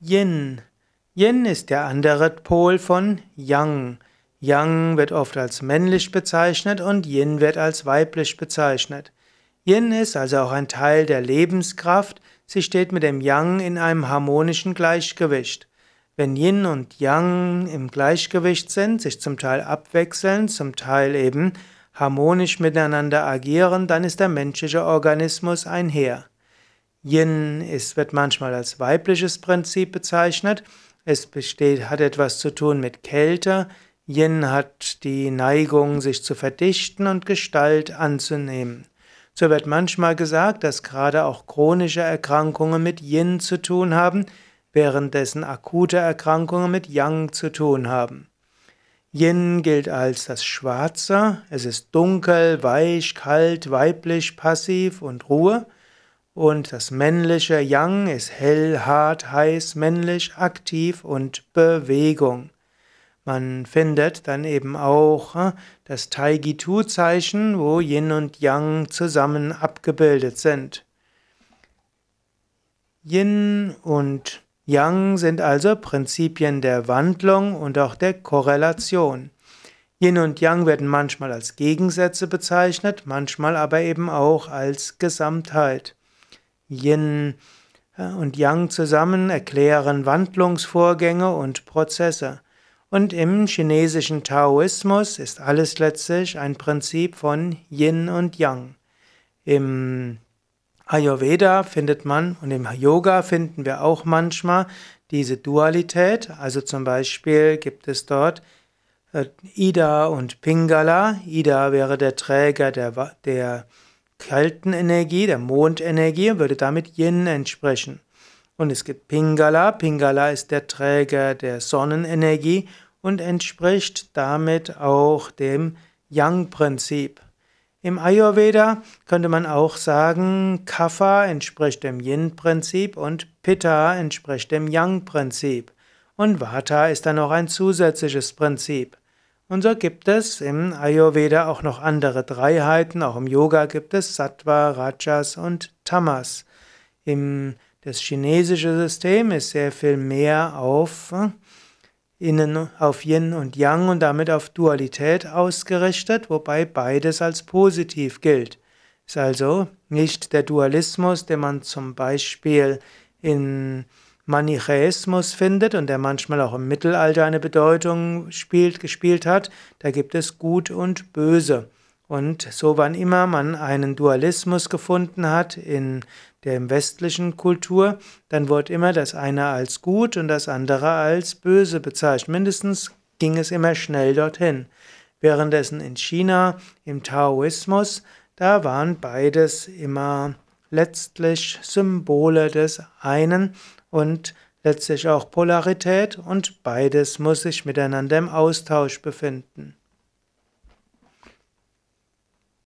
Yin. Yin ist der andere Pol von Yang. Yang wird oft als männlich bezeichnet und Yin wird als weiblich bezeichnet. Yin ist also auch ein Teil der Lebenskraft, sie steht mit dem Yang in einem harmonischen Gleichgewicht. Wenn Yin und Yang im Gleichgewicht sind, sich zum Teil abwechseln, zum Teil eben harmonisch miteinander agieren, dann ist der menschliche Organismus ein Heer. Yin ist, wird manchmal als weibliches Prinzip bezeichnet. Es besteht, hat etwas zu tun mit Kälte. Yin hat die Neigung, sich zu verdichten und Gestalt anzunehmen. So wird manchmal gesagt, dass gerade auch chronische Erkrankungen mit Yin zu tun haben, währenddessen akute Erkrankungen mit Yang zu tun haben. Yin gilt als das Schwarze, es ist dunkel, weich, kalt, weiblich, passiv und Ruhe. Und das männliche Yang ist hell, hart, heiß, männlich, aktiv und Bewegung. Man findet dann eben auch äh, das Taigitu-Zeichen, wo Yin und Yang zusammen abgebildet sind. Yin und Yang sind also Prinzipien der Wandlung und auch der Korrelation. Yin und Yang werden manchmal als Gegensätze bezeichnet, manchmal aber eben auch als Gesamtheit. Yin und Yang zusammen erklären Wandlungsvorgänge und Prozesse. Und im chinesischen Taoismus ist alles letztlich ein Prinzip von Yin und Yang. Im Ayurveda findet man und im Yoga finden wir auch manchmal diese Dualität. Also zum Beispiel gibt es dort äh, Ida und Pingala. Ida wäre der Träger der, der Kaltenenergie, der Mondenergie, würde damit Yin entsprechen. Und es gibt Pingala. Pingala ist der Träger der Sonnenenergie und entspricht damit auch dem Yang-Prinzip. Im Ayurveda könnte man auch sagen, Kapha entspricht dem Yin-Prinzip und Pitta entspricht dem Yang-Prinzip. Und Vata ist dann auch ein zusätzliches Prinzip. Und so gibt es im Ayurveda auch noch andere Dreiheiten. Auch im Yoga gibt es Sattva, Rajas und Tamas. Im, das chinesische System ist sehr viel mehr auf äh, Innen, auf Yin und Yang und damit auf Dualität ausgerichtet, wobei beides als positiv gilt. Ist also nicht der Dualismus, den man zum Beispiel in Manichäismus findet und der manchmal auch im Mittelalter eine Bedeutung spielt, gespielt hat, da gibt es Gut und Böse. Und so wann immer man einen Dualismus gefunden hat in der westlichen Kultur, dann wird immer das eine als gut und das andere als böse bezeichnet. Mindestens ging es immer schnell dorthin. Währenddessen in China, im Taoismus, da waren beides immer letztlich Symbole des einen, und letztlich auch Polarität und beides muss sich miteinander im Austausch befinden.